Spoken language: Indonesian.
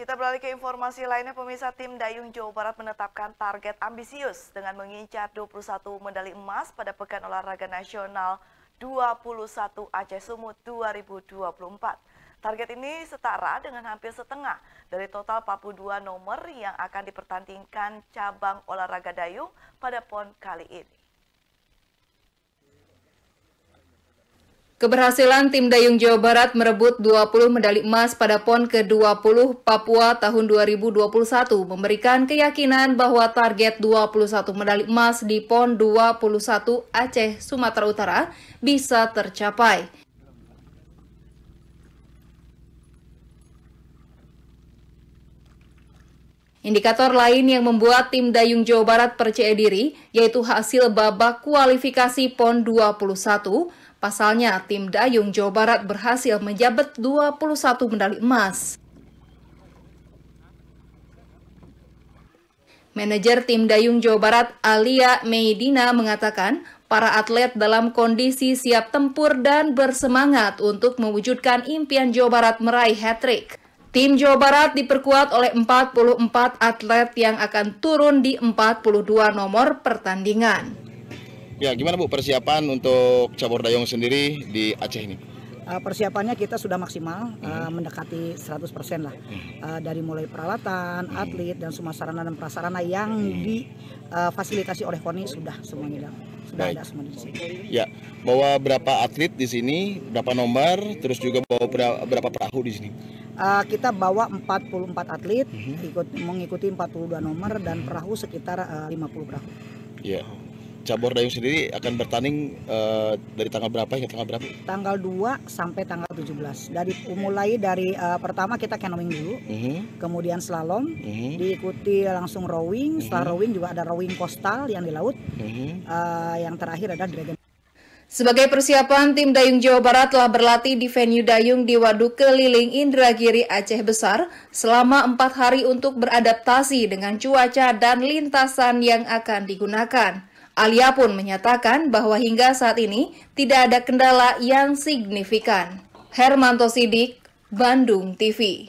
Kita beralih ke informasi lainnya, pemirsa tim Dayung Jawa Barat menetapkan target ambisius dengan mengincar 21 medali emas pada Pekan Olahraga Nasional 21 Aceh Sumut 2024. Target ini setara dengan hampir setengah dari total 42 nomor yang akan dipertandingkan cabang olahraga dayung pada PON kali ini. Keberhasilan tim Dayung Jawa Barat merebut 20 medali emas pada PON ke-20 Papua tahun 2021 memberikan keyakinan bahwa target 21 medali emas di PON 21 Aceh, Sumatera Utara bisa tercapai. Indikator lain yang membuat tim Dayung Jawa Barat percaya diri yaitu hasil babak kualifikasi PON 21 Pasalnya, tim Dayung Jawa Barat berhasil menjabat 21 medali emas. Manajer tim Dayung Jawa Barat Alia Meidina mengatakan, para atlet dalam kondisi siap tempur dan bersemangat untuk mewujudkan impian Jawa Barat meraih hat-trick. Tim Jawa Barat diperkuat oleh 44 atlet yang akan turun di 42 nomor pertandingan. Ya, gimana Bu persiapan untuk cabur dayung sendiri di Aceh ini? Eh, persiapannya kita sudah maksimal eh, hmm. uh, mendekati 100% lah hmm. uh, dari mulai peralatan, hmm. atlet dan semua sarana dan prasarana yang hmm. difasilitasi uh, oleh KONI sudah semuanya sudah Baik. ada semua di sini. Ya, bawa berapa atlet di sini, berapa nomor, terus juga bawa berapa perahu di sini? uh, kita bawa 44 atlet mm -hmm. ikut mengikuti 42 nomor dan perahu sekitar uh, 50 perahu. Iya. Yeah cabur dayung sendiri akan bertanding uh, dari tanggal berapa hingga tanggal berapa? Tanggal 2 sampai tanggal 17. Dari mulai dari uh, pertama kita canoeing dulu, mm -hmm. kemudian slalom, mm -hmm. diikuti langsung rowing, mm -hmm. setelah mhm. rowing juga ada rowing kostal yang di laut, mm -hmm. uh, yang terakhir ada dragon sebagai persiapan, tim Dayung Jawa Barat telah berlatih di venue Dayung di Waduk Keliling Indragiri Aceh Besar selama empat hari untuk beradaptasi dengan cuaca dan lintasan yang akan digunakan. Alia pun menyatakan bahwa hingga saat ini tidak ada kendala yang signifikan. Hermanto Sidik, Bandung TV